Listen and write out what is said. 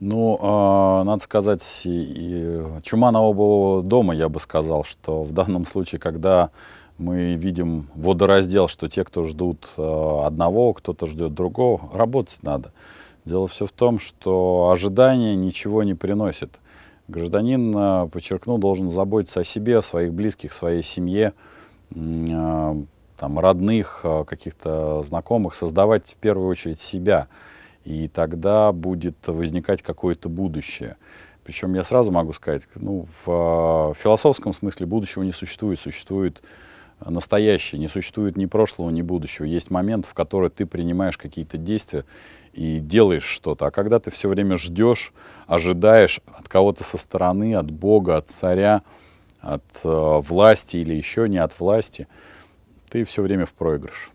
Ну, э, надо сказать, и, и чума на оба дома, я бы сказал, что в данном случае, когда мы видим водораздел, что те, кто ждут э, одного, кто-то ждет другого, работать надо. Дело все в том, что ожидание ничего не приносит. Гражданин, э, подчеркну, должен заботиться о себе, о своих близких, своей семье, э, там, родных, каких-то знакомых, создавать в первую очередь себя – и тогда будет возникать какое-то будущее. Причем я сразу могу сказать, ну, в, в э, философском смысле будущего не существует, существует э, настоящее, не существует ни прошлого, ни будущего. Есть момент, в который ты принимаешь какие-то действия и делаешь что-то. А когда ты все время ждешь, ожидаешь от кого-то со стороны, от Бога, от царя, от э, власти или еще не от власти, ты все время в проигрыше.